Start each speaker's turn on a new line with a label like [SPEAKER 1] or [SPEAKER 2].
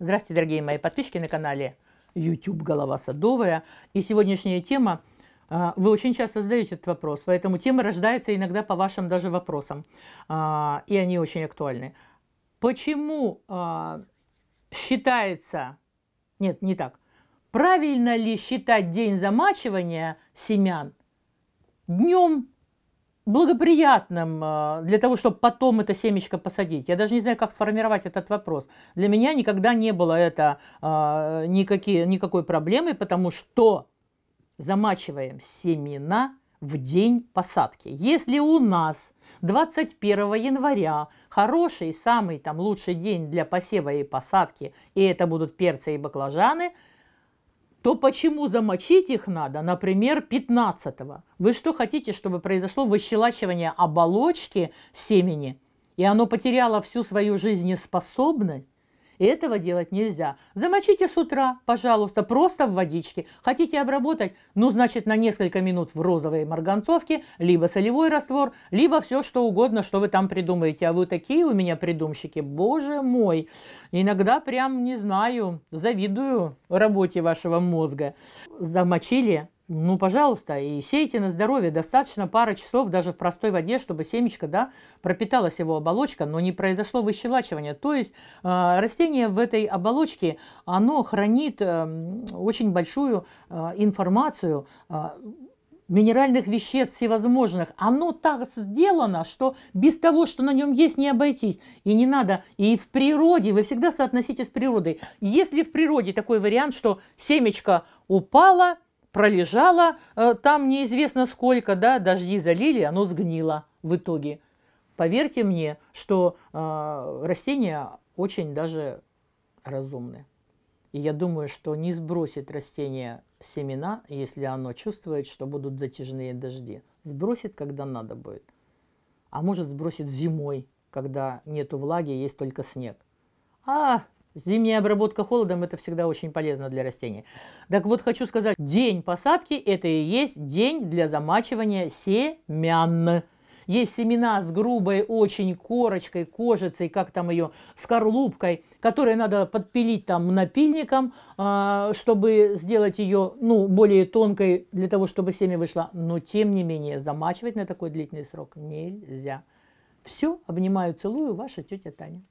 [SPEAKER 1] Здравствуйте, дорогие мои подписчики на канале YouTube «Голова садовая». И сегодняшняя тема, а, вы очень часто задаете этот вопрос, поэтому тема рождается иногда по вашим даже вопросам, а, и они очень актуальны. Почему а, считается, нет, не так, правильно ли считать день замачивания семян днем благоприятным э, для того, чтобы потом это семечко посадить. Я даже не знаю, как сформировать этот вопрос. Для меня никогда не было это э, никакие, никакой проблемы, потому что замачиваем семена в день посадки. Если у нас 21 января хороший, самый там лучший день для посева и посадки, и это будут перцы и баклажаны – то почему замочить их надо, например, 15-го? Вы что хотите, чтобы произошло выщелачивание оболочки семени, и оно потеряло всю свою жизнеспособность? Этого делать нельзя. Замочите с утра, пожалуйста, просто в водичке. Хотите обработать? Ну, значит, на несколько минут в розовой марганцовке, либо солевой раствор, либо все что угодно, что вы там придумаете. А вы такие у меня придумщики, боже мой. Иногда прям, не знаю, завидую работе вашего мозга. Замочили ну, пожалуйста, и сейте на здоровье. Достаточно пары часов даже в простой воде, чтобы семечко, да, пропиталась его оболочка, но не произошло выщелачивание. То есть э, растение в этой оболочке, оно хранит э, очень большую э, информацию, э, минеральных веществ всевозможных. Оно так сделано, что без того, что на нем есть, не обойтись. И не надо. И в природе, вы всегда соотносите с природой. Если в природе такой вариант, что семечко упало – пролежало э, там неизвестно сколько, да, дожди залили, оно сгнило в итоге. Поверьте мне, что э, растения очень даже разумны. И я думаю, что не сбросит растение семена, если оно чувствует, что будут затяжные дожди. Сбросит, когда надо будет. А может сбросит зимой, когда нету влаги, есть только снег. А Зимняя обработка холодом – это всегда очень полезно для растений. Так вот, хочу сказать, день посадки – это и есть день для замачивания семян. Есть семена с грубой очень корочкой, кожицей, как там ее, скорлупкой, которые надо подпилить там напильником, а, чтобы сделать ее ну, более тонкой, для того, чтобы семя вышло. Но, тем не менее, замачивать на такой длительный срок нельзя. Все, обнимаю, целую, ваша тетя Таня.